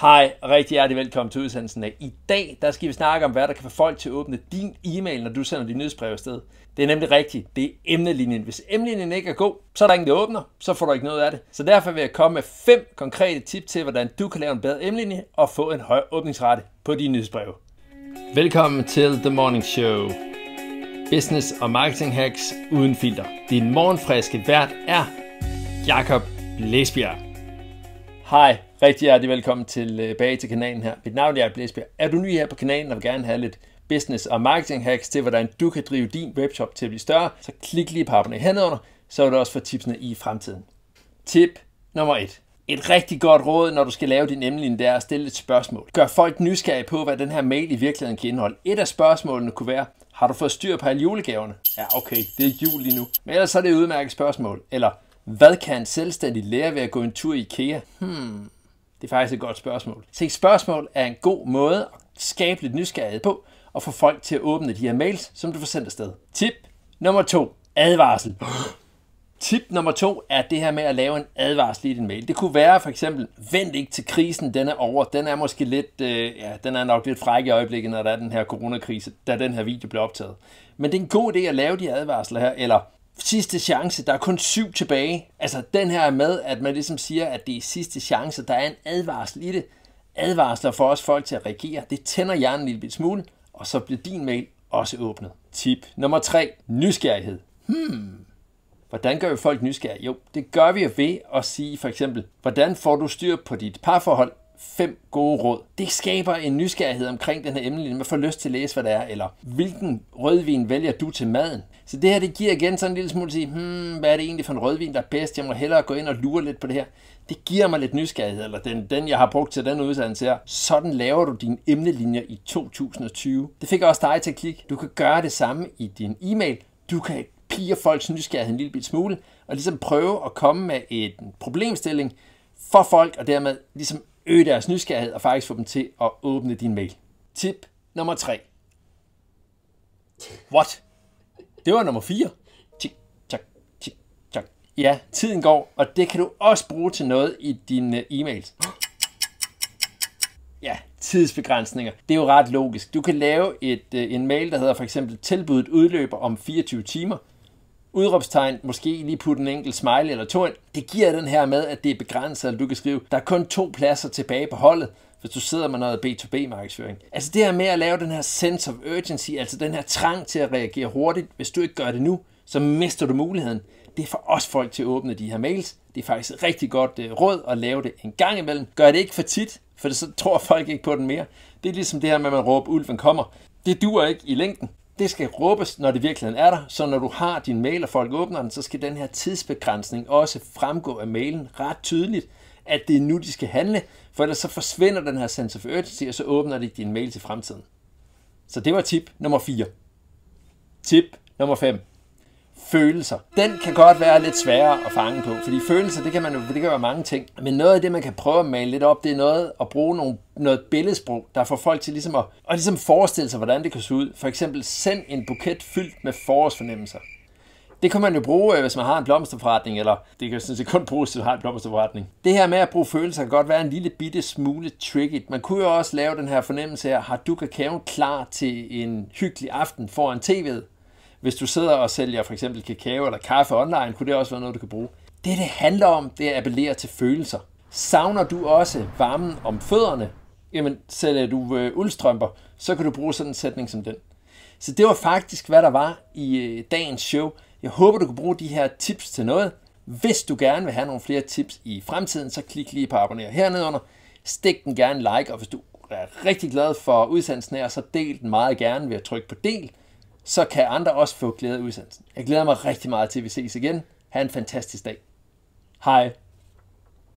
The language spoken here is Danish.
Hej og rigtig hjertelig velkommen til udsendelsen af i dag. Der skal vi snakke om, hvad der kan få folk til at åbne din e-mail, når du sender dit nyhedsbrev afsted. Det er nemlig rigtigt. Det er emnelinjen. Hvis emnelinjen ikke er god, så er der ingen, der åbner. Så får du ikke noget af det. Så derfor vil jeg komme med fem konkrete tip til, hvordan du kan lave en bedre emnelinje og få en høj åbningsrate på dine nyhedsbreve. Velkommen til The Morning Show. Business og marketing hacks uden filter. Din morgenfriske vært er Jakob Læsbjerg. Hej, rigtig hjertelig velkommen tilbage øh, til kanalen her. Mit navn er Jacob Er du ny her på kanalen og vil gerne have lidt business og marketing hacks til, hvordan du kan drive din webshop til at blive større, så klik lige på abonner henover, så vil du også få tipsene i fremtiden. Tip nummer 1. Et rigtig godt råd, når du skal lave din emneline, det er at stille et spørgsmål. Gør folk nysgerrige på, hvad den her mail i virkeligheden kan indeholde. Et af spørgsmålene kunne være, har du fået styr på alle julegaverne? Ja, okay, det er jul lige nu. Men ellers så er det et udmærket spørgsmål. Eller, hvad kan en selvstændig lære ved at gå en tur i IKEA? Hmm, det er faktisk et godt spørgsmål. Se, spørgsmål er en god måde at skabe lidt nysgerrighed på og få folk til at åbne de her mails, som du får sendt afsted. Tip nummer to. Advarsel. Tip nummer to er det her med at lave en advarsel i din mail. Det kunne være for eksempel, vent ikke til krisen, den er over. Den er måske lidt, øh, ja, den er nok lidt fræk i øjeblikket, når der er den her coronakrise, da den her video bliver optaget. Men det er en god idé at lave de advarsler her, eller sidste chance, der er kun syv tilbage. Altså den her med, at man ligesom siger, at det er sidste chance, der er en advarsel i det. Advarsler for os folk til at reagere. Det tænder hjernen en lille smule, og så bliver din mail også åbnet. Tip nummer 3. Nysgerrighed. Hmm. Hvordan gør vi folk nysgerrige? Jo, det gør vi ved at sige for eksempel, hvordan får du styr på dit parforhold fem gode råd. Det skaber en nysgerrighed omkring den her emnelinje. Man får lyst til at læse, hvad det er, eller hvilken rødvin vælger du til maden? Så det her, det giver igen sådan en lille smule til, hmm, hvad er det egentlig for en rødvin, der er bedst? Jeg må hellere gå ind og lure lidt på det her. Det giver mig lidt nysgerrighed, eller den, den jeg har brugt til den udsendelse her. Sådan laver du dine emnelinjer i 2020. Det fik også dig til at klikke. Du kan gøre det samme i din e-mail. Du kan pige folks nysgerrighed en lille smule, og ligesom prøve at komme med en problemstilling for folk, og dermed ligesom øge deres nysgerrighed og faktisk få dem til at åbne din mail. Tip nummer 3. What? Det var nummer 4. Tik, tak, tik, tak. Ja, tiden går, og det kan du også bruge til noget i dine øh, e-mails. Ja, tidsbegrænsninger. Det er jo ret logisk. Du kan lave et, øh, en mail, der hedder for eksempel tilbuddet udløber om 24 timer udråbstegn, måske lige putte en enkelt smile eller to ind. Det giver den her med, at det er begrænset, at du kan skrive, der er kun to pladser tilbage på holdet, hvis du sidder med noget B2B-markedsføring. Altså det her med at lave den her sense of urgency, altså den her trang til at reagere hurtigt, hvis du ikke gør det nu, så mister du muligheden. Det får også folk til at åbne de her mails. Det er faktisk et rigtig godt øh, råd at lave det en gang imellem. Gør det ikke for tit, for så tror folk ikke på den mere. Det er ligesom det her med, at man råber, ulven kommer. Det duer ikke i længden det skal råbes, når det virkelig er der, så når du har din mail, og folk åbner den, så skal den her tidsbegrænsning også fremgå af mailen ret tydeligt, at det er nu, de skal handle, for ellers så forsvinder den her sense of urgency, og så åbner de din mail til fremtiden. Så det var tip nummer 4. Tip nummer 5 følelser. Den kan godt være lidt sværere at fange på, fordi følelser, det kan man det kan være mange ting. Men noget af det, man kan prøve at male lidt op, det er noget at bruge nogle, noget billedsprog, der får folk til ligesom at, at ligesom forestille sig, hvordan det kan se ud. For eksempel, send en buket fyldt med forårsfornemmelser. Det kan man jo bruge, øh, hvis man har en blomsterforretning, eller det kan sådan kun bruges, hvis man har en blomsterforretning. Det her med at bruge følelser kan godt være en lille bitte smule tricky. Man kunne jo også lave den her fornemmelse her, har du kakaoen klar til en hyggelig aften foran tv'et? Hvis du sidder og sælger for eksempel kakao eller kaffe online, kunne det også være noget, du kan bruge. Det, det handler om, det er at appellere til følelser. Savner du også varmen om fødderne, jamen sælger du øh, uldstrømper, så kan du bruge sådan en sætning som den. Så det var faktisk, hvad der var i øh, dagens show. Jeg håber, du kan bruge de her tips til noget. Hvis du gerne vil have nogle flere tips i fremtiden, så klik lige på abonner hernede under. Stik den gerne like, og hvis du er rigtig glad for udsendelsen her, så del den meget gerne ved at trykke på del så kan andre også få glæde af udsendelsen. Jeg glæder mig rigtig meget til, at vi ses igen. Ha' en fantastisk dag. Hej.